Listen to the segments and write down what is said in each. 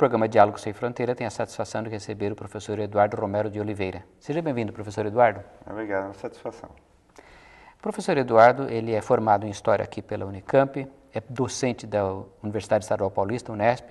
programa Diálogo Sem Fronteira tem a satisfação de receber o professor Eduardo Romero de Oliveira. Seja bem-vindo, professor Eduardo. Obrigado, é uma satisfação. O professor Eduardo, ele é formado em História aqui pela Unicamp, é docente da Universidade Estadual Paulista, Unesp,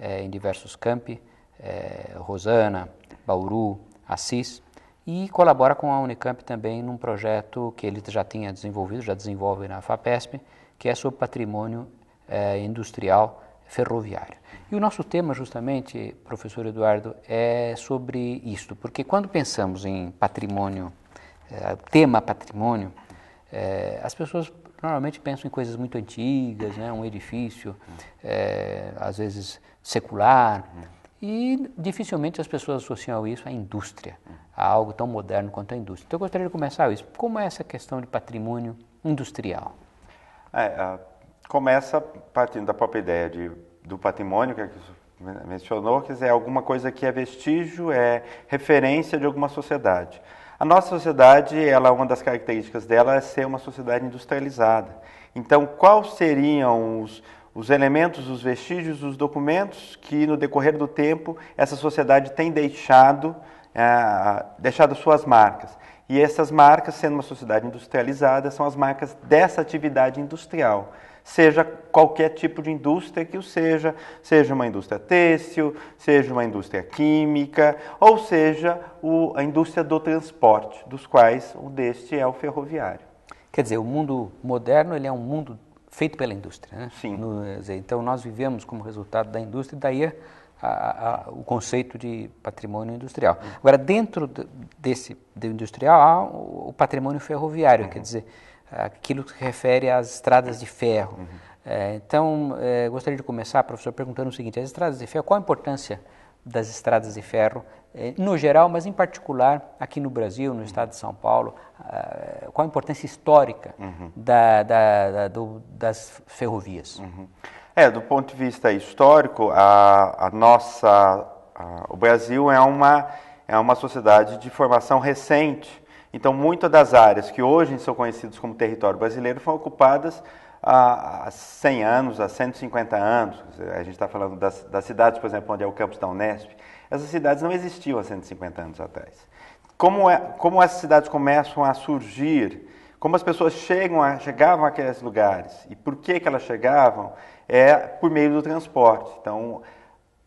é, em diversos campi, é, Rosana, Bauru, Assis, e colabora com a Unicamp também num projeto que ele já tinha desenvolvido, já desenvolve na FAPESP, que é sobre patrimônio é, industrial ferroviário. E o nosso tema, justamente, professor Eduardo, é sobre isto, porque quando pensamos em patrimônio, eh, tema patrimônio, eh, as pessoas normalmente pensam em coisas muito antigas, né, um edifício, eh, às vezes secular, e dificilmente as pessoas associam isso à indústria, a algo tão moderno quanto a indústria. Então, eu gostaria de começar isso. Como é essa questão de patrimônio industrial? É, uh começa partindo da própria ideia de, do patrimônio que mencionou, quer dizer, é alguma coisa que é vestígio, é referência de alguma sociedade. A nossa sociedade, ela uma das características dela é ser uma sociedade industrializada. Então, quais seriam os, os elementos, os vestígios, os documentos que no decorrer do tempo essa sociedade tem deixado, é, deixado suas marcas? E essas marcas, sendo uma sociedade industrializada, são as marcas dessa atividade industrial seja qualquer tipo de indústria que o seja, seja uma indústria têxtil, seja uma indústria química, ou seja o, a indústria do transporte, dos quais um deste é o ferroviário. Quer dizer, o mundo moderno ele é um mundo feito pela indústria, né? Sim. No, dizer, então nós vivemos como resultado da indústria, daí a, a, o conceito de patrimônio industrial. Uhum. Agora, dentro desse do industrial, há o, patrimônio ferroviário, uhum. quer dizer, aquilo que se refere às estradas de ferro. Uhum. É, então, é, gostaria de começar, professor, perguntando o seguinte: as estradas de ferro, qual a importância das estradas de ferro é, no geral, mas em particular aqui no Brasil, no estado de São Paulo, a, ah, qual a importância histórica uhum. da, da, da, do, das ferrovias? Uhum. É, do ponto de vista histórico, a, a nossa, a, o Brasil é uma, é uma sociedade de formação recente então, muitas das áreas que hoje são conhecidas como território brasileiro foram ocupadas há 100 anos, há 150 anos. A gente está falando das, das, cidades, por exemplo, onde é o campus da Unesp. Essas cidades não existiam há 150 anos atrás. Como, é, como essas cidades começam a surgir, como as pessoas chegam a, chegavam àqueles lugares e por que, que elas chegavam, é por meio do transporte. Então,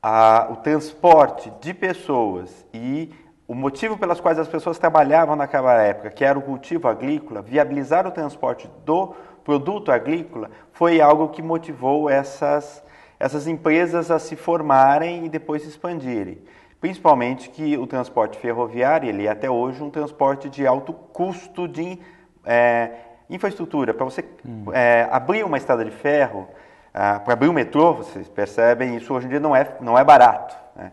a, o transporte de pessoas e o motivo pelas quais as pessoas trabalhavam naquela época, que era o cultivo agrícola, viabilizar o transporte do produto agrícola, foi algo que motivou essas, essas empresas a se formarem e depois se expandirem. Principalmente que o transporte ferroviário ele é até hoje um transporte de alto custo de é, infraestrutura. Para você hum. é, abrir uma estrada de ferro, ah, para abrir o metrô, vocês percebem, isso hoje em dia não é, não é barato. Né?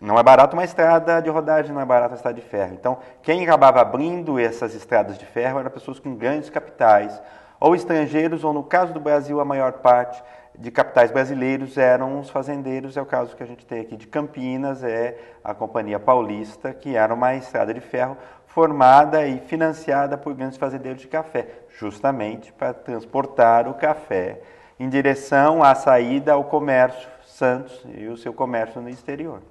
Não é barato uma estrada de rodagem, não é barato uma estrada de ferro. Então, quem acabava abrindo essas estradas de ferro eram pessoas com grandes capitais, ou estrangeiros, ou no caso do Brasil, a maior parte de capitais brasileiros eram os fazendeiros. É o caso que a gente tem aqui de Campinas, é a Companhia Paulista, que era uma estrada de ferro formada e financiada por grandes fazendeiros de café, justamente para transportar o café em direção à saída ao comércio Santos e o seu comércio no exterior.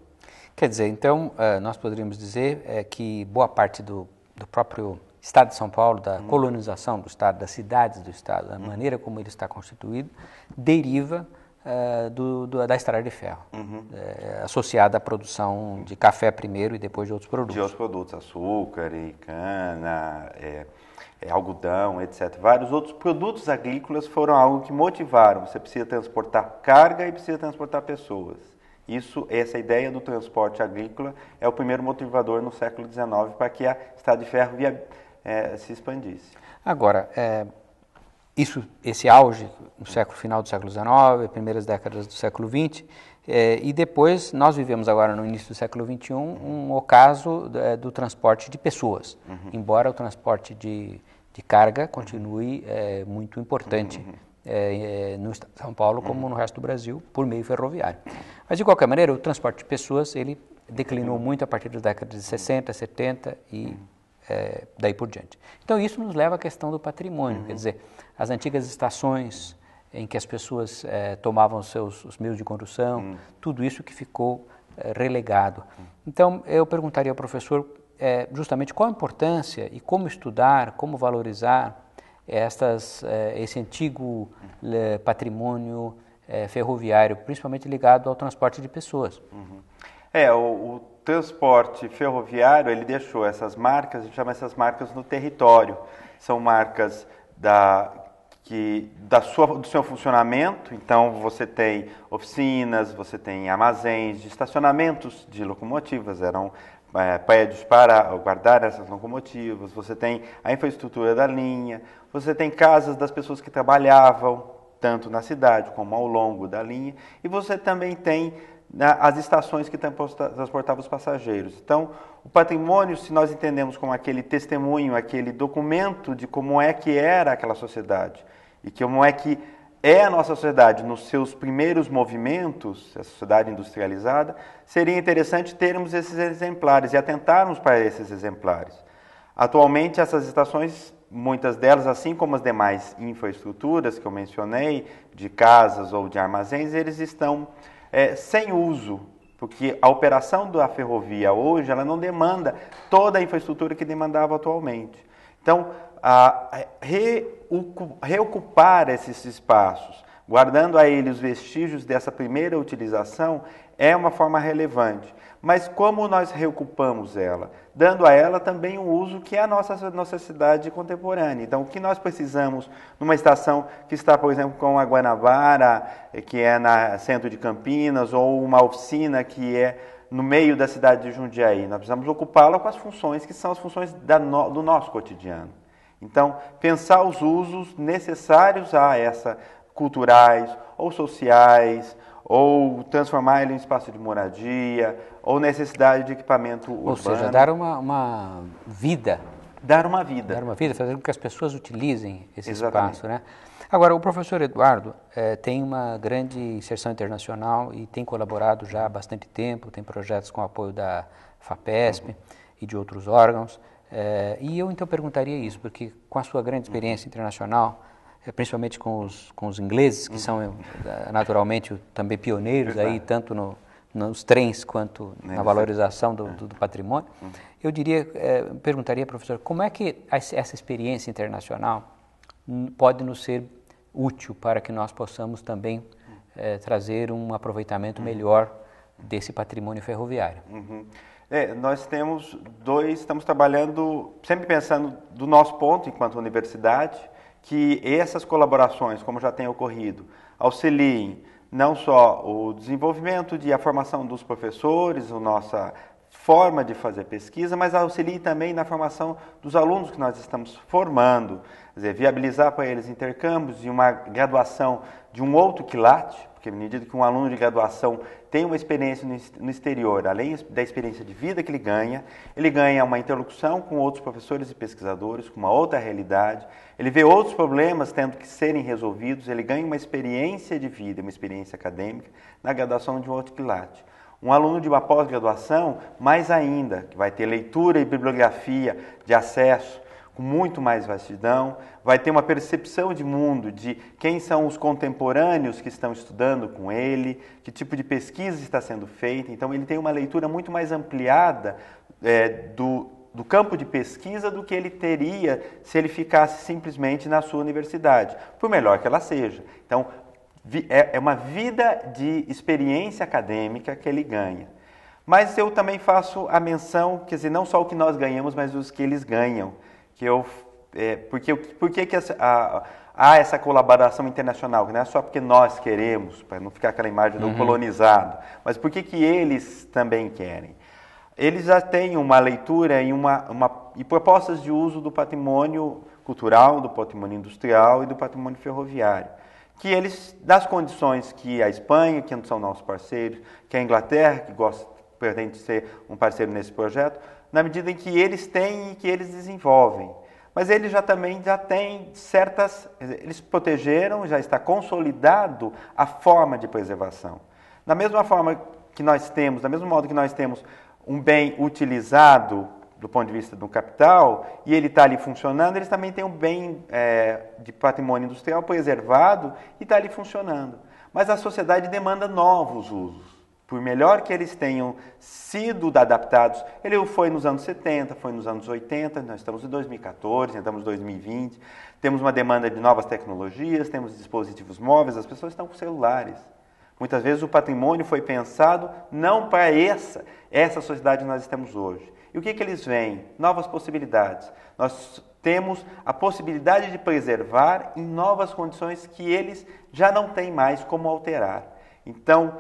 Quer dizer, então, eh, nós poderíamos dizer eh, que boa parte do, do próprio Estado de São Paulo, da hum. colonização do Estado, das cidades do Estado, da hum. maneira como ele está constituído, deriva eh, do, do, da estrada de ferro, uhum. associada à produção de café primeiro e depois de outros produtos. De outros produtos, açúcar e cana, é, é, algodão, etc. Vários outros produtos agrícolas foram algo que motivaram. Você precisa transportar carga e precisa transportar pessoas. Isso, essa ideia do transporte agrícola é o primeiro motivador no século XIX para que a estrada de ferro via, é, se expandisse. Agora, é, isso, esse auge no século final do século XIX, primeiras décadas do século XX, é, e depois nós vivemos agora no início do século XXI um ocaso do, é, do transporte de pessoas, uhum. embora o transporte de, de carga continue é, muito importante uhum é, é, no estado de São Paulo como uhum. no resto do Brasil, por meio ferroviário. Mas, de qualquer maneira, o transporte de pessoas ele declinou uhum. muito a partir da décadas de 60, 70 e uhum. é, daí por diante. Então, isso nos leva à questão do patrimônio, quer dizer, as antigas estações em que as pessoas é, tomavam seus, os meios de condução, tudo isso que ficou é, relegado. Então, eu perguntaria ao professor é, justamente qual a importância e como estudar, como valorizar estas, eh, esse antigo eh, patrimônio eh, ferroviário, principalmente ligado ao transporte de pessoas. Uhum. É, o, o, transporte ferroviário, ele deixou essas marcas, a gente chama essas marcas no território. São marcas da, que, da sua, do seu funcionamento, então você tem oficinas, você tem armazéns, de estacionamentos de locomotivas, eram é, prédios para guardar essas locomotivas, você tem a infraestrutura da linha, você tem casas das pessoas que trabalhavam, tanto na cidade como ao longo da linha, e você também tem né, as estações que transportavam os passageiros. Então, o patrimônio, se nós entendemos como aquele testemunho, aquele documento de como é que era aquela sociedade e como é que é a nossa sociedade nos seus primeiros movimentos, a sociedade industrializada, seria interessante termos esses exemplares e atentarmos para esses exemplares. Atualmente, essas estações muitas delas, assim como as demais infraestruturas que eu mencionei, de casas ou de armazéns, eles estão é, sem uso, porque a operação da ferrovia hoje ela não demanda toda a infraestrutura que demandava atualmente. Então, a, reocupar esses espaços, guardando a eles os vestígios dessa primeira utilização, é uma forma relevante mas como nós reocupamos ela? Dando a ela também um uso que é a nossa necessidade contemporânea. Então, o que nós precisamos numa estação que está, por exemplo, com a Guanabara, eh, que é na centro de Campinas, ou uma oficina que é no meio da cidade de Jundiaí? Nós precisamos ocupá-la com as funções que são as funções no, do nosso cotidiano. Então, pensar os usos necessários a essa, culturais ou sociais ou transformar ele em espaço de moradia, ou necessidade de equipamento urbano. Ou seja, dar uma, uma vida. Dar uma vida. Dar uma vida, fazer com que as pessoas utilizem esse Exatamente. espaço, né? Agora, o professor Eduardo eh, tem uma grande inserção internacional e tem colaborado já há bastante tempo, tem projetos com apoio da FAPESP uhum. e de outros órgãos. Eh, e eu então perguntaria isso, porque com a sua grande experiência uhum. internacional, é, principalmente com os, com os ingleses, que hum. são eh, naturalmente também pioneiros aí, tanto no, nos trens quanto na valorização do, é. do, do, patrimônio. Hum. Eu diria, é, perguntaria, professor, como é que essa experiência internacional pode nos ser útil para que nós possamos também é, trazer um aproveitamento uhum. melhor desse patrimônio ferroviário? Uhum. É, nós temos dois, estamos trabalhando, sempre pensando do nosso ponto enquanto universidade, que essas colaborações, como já tem ocorrido, auxiliem não só o desenvolvimento de a formação dos professores, a nossa forma de fazer pesquisa, mas auxilie também na formação dos alunos que nós estamos formando, quer dizer, viabilizar para eles intercâmbios e uma graduação de um outro quilate, porque à medida que um aluno de graduação tem uma experiência no exterior, além da experiência de vida que ele ganha, ele ganha uma interlocução com outros professores e pesquisadores, com uma outra realidade, ele vê outros problemas tendo que serem resolvidos, ele ganha uma experiência de vida, uma experiência acadêmica na graduação de um outro quilate. Um aluno de uma pós-graduação, mais ainda, que vai ter leitura e bibliografia de acesso com muito mais vastidão, vai ter uma percepção de mundo, de quem são os contemporâneos que estão estudando com ele, que tipo de pesquisa está sendo feita. Então, ele tem uma leitura muito mais ampliada é, do, do campo de pesquisa do que ele teria se ele ficasse simplesmente na sua universidade, por melhor que ela seja. Então, é, é uma vida de experiência acadêmica que ele ganha. Mas eu também faço a menção, quer dizer, não só o que nós ganhamos, mas os que eles ganham. Que eu, é, porque porque que essa, a, há essa colaboração internacional? Não é só porque nós queremos, para não ficar aquela imagem do uhum. colonizado, mas por que eles também querem? Eles já têm uma leitura e, uma, uma, e propostas de uso do patrimônio cultural, do patrimônio industrial e do patrimônio ferroviário que eles, das condições que a Espanha, que são nossos parceiros, que a Inglaterra, que gosta, pretende ser um parceiro nesse projeto, na medida em que eles têm e que eles desenvolvem. Mas eles já também já têm certas, eles protegeram, já está consolidado a forma de preservação. Da mesma forma que nós temos, da mesmo modo que nós temos um bem utilizado do ponto de vista do capital e ele está ali funcionando, eles também têm um bem é, de patrimônio industrial preservado e está ali funcionando. Mas a sociedade demanda novos usos. Por melhor que eles tenham sido adaptados, ele foi nos anos 70, foi nos anos 80, nós estamos em 2014, estamos em 2020, temos uma demanda de novas tecnologias, temos dispositivos móveis, as pessoas estão com celulares. Muitas vezes o patrimônio foi pensado não para essa, essa sociedade que nós estamos hoje, e o que, que eles veem? Novas possibilidades. Nós temos a possibilidade de preservar em novas condições que eles já não têm mais como alterar. Então,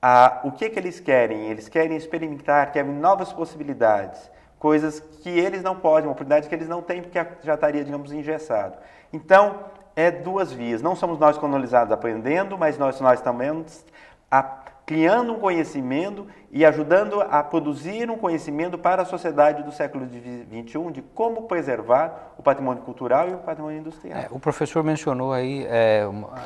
a, o que, que eles querem? Eles querem experimentar, querem novas possibilidades, coisas que eles não podem, uma oportunidade que eles não têm, porque já estaria, digamos, engessado. Então, é duas vias. Não somos nós colonizados aprendendo, mas nós, nós também a, criando um conhecimento e ajudando a produzir um conhecimento para a sociedade do século XXI de como preservar o patrimônio cultural e o patrimônio industrial. É, o professor mencionou aí é,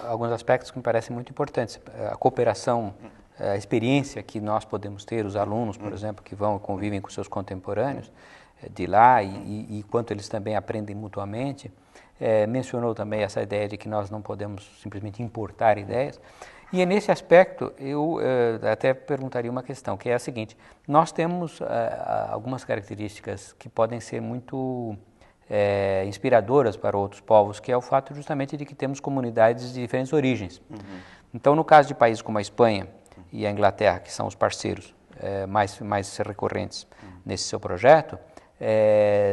alguns aspectos que me parecem muito importantes. A cooperação, é, a experiência que nós podemos ter, os alunos, por exemplo, que vão e convivem com seus contemporâneos é, de lá e, e quanto eles também aprendem mutuamente. É, mencionou também essa ideia de que nós não podemos simplesmente importar ideias. E é nesse aspecto eu eh, até perguntaria uma questão, que é a seguinte: nós temos eh, algumas características que podem ser muito eh, inspiradoras para outros povos, que é o fato justamente de que temos comunidades de diferentes origens. Uhum. Então, no caso de países como a Espanha e a Inglaterra, que são os parceiros mais, mais recorrentes uhum. nesse seu projeto,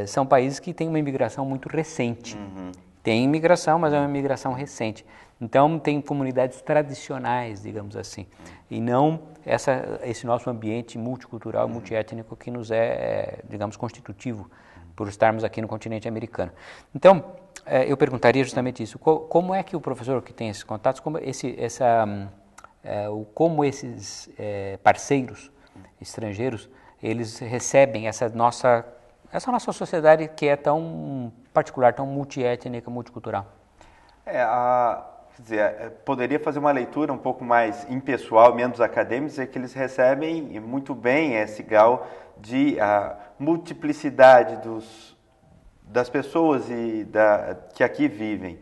são países que têm uma imigração muito recente. Uhum tem imigração, mas é uma imigração recente. Então, tem comunidades tradicionais, digamos assim, e não essa, esse nosso ambiente multicultural, multietnico uhum. multiétnico que nos é, é, digamos, constitutivo por estarmos aqui no continente americano. Então, é, eu perguntaria justamente isso: como é que o professor que tem esses contatos, como esse, essa, é, como esses parceiros estrangeiros eles recebem essa nossa essa nossa sociedade que é tão particular, tão multiétnica, multicultural? É, a, quer dizer, é, poderia fazer uma leitura um pouco mais impessoal, menos acadêmica, é que eles recebem muito bem é esse grau de a, multiplicidade dos, das pessoas e da, que aqui vivem.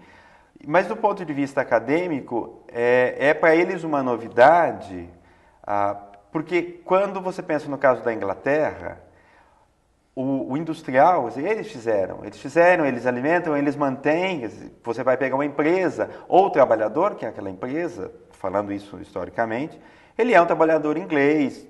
Mas do ponto de vista acadêmico, é, é para eles uma novidade, ah, porque quando você pensa no caso da Inglaterra, o, o industrial, assim, eles fizeram, eles fizeram, eles alimentam, eles mantêm. Você vai pegar uma empresa ou o trabalhador, que é aquela empresa, falando isso historicamente, ele é um trabalhador inglês,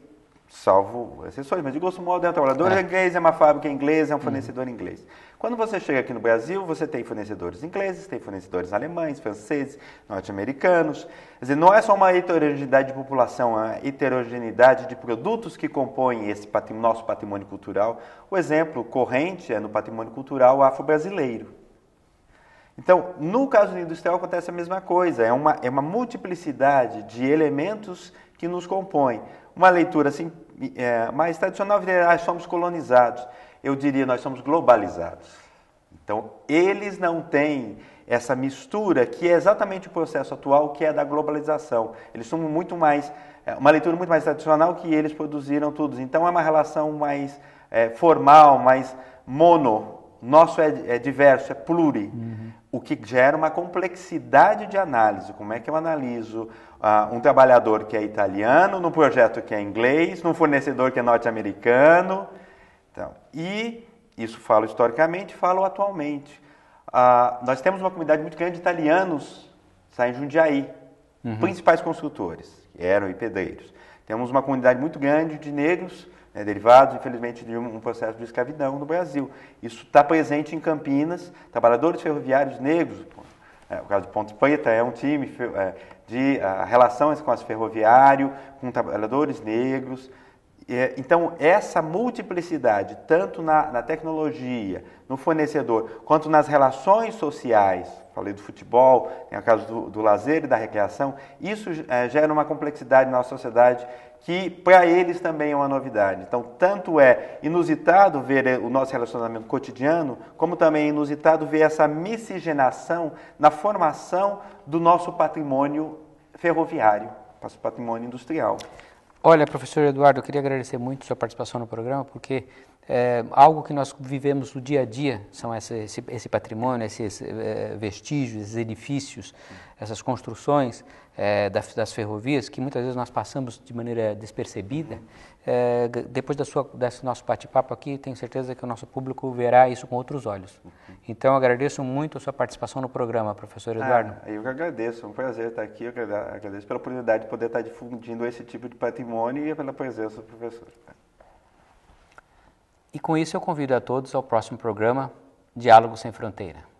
salvo exceções, mas de grosso modo é um trabalhador é. inglês, é uma fábrica inglesa, é um uhum. fornecedor uhum. inglês. Quando você chega aqui no Brasil, você tem fornecedores ingleses, tem fornecedores alemães, franceses, norte-americanos. Quer dizer, não é só uma heterogeneidade de população, é uma heterogeneidade de produtos que compõem esse patrimônio, nosso patrimônio cultural. O exemplo corrente é no patrimônio cultural afro-brasileiro. Então, no caso industrial acontece a mesma coisa, é uma, é uma multiplicidade de elementos que nos compõem. Uma leitura assim, é, mais tradicional, ah, somos colonizados eu diria, nós somos globalizados. Então, eles não têm essa mistura que é exatamente o processo atual, que é da globalização. Eles são muito mais, é, uma leitura muito mais tradicional que eles produziram todos. Então, é uma relação mais é, formal, mais mono. Nosso é, é diverso, é pluri. Uhum. O que gera uma complexidade de análise. Como é que eu analiso ah, um trabalhador que é italiano, num projeto que é inglês, num fornecedor que é norte-americano? Então, e isso falo historicamente, falo atualmente. Ah, nós temos uma comunidade muito grande de italianos saem um Jundiaí, uhum. principais construtores, que eram e pedreiros. Temos uma comunidade muito grande de negros, né, derivados, infelizmente, de um processo de escravidão no Brasil. Isso está presente em Campinas, trabalhadores ferroviários negros. É, o caso de Ponte Preta é um time é, de a ah, relação com as ferroviário, com trabalhadores negros. É, então, essa multiplicidade, tanto na, na tecnologia, no fornecedor, quanto nas relações sociais, falei do futebol, tem o caso do, do lazer e da recreação, isso é, gera uma complexidade na sociedade que para eles também é uma novidade. Então, tanto é inusitado ver é, o nosso relacionamento cotidiano, como também é inusitado ver essa miscigenação na formação do nosso patrimônio ferroviário, nosso patrimônio industrial. Olha, professor Eduardo, eu queria agradecer muito sua participação no programa, porque é, algo que nós vivemos no dia a dia são esse, esse, patrimônio, esses é, vestígios, esses edifícios, essas construções é, das, das, ferrovias que muitas vezes nós passamos de maneira despercebida é, depois da sua, desse nosso bate-papo aqui, tenho certeza que o nosso público verá isso com outros olhos. Uhum. Então, agradeço muito a sua participação no programa, professor ah, Eduardo. Ah, eu que agradeço, é um prazer estar aqui, eu agradeço pela oportunidade de poder estar difundindo esse tipo de patrimônio e pela presença do professor. E com isso eu convido a todos ao próximo programa Diálogo Sem Fronteira.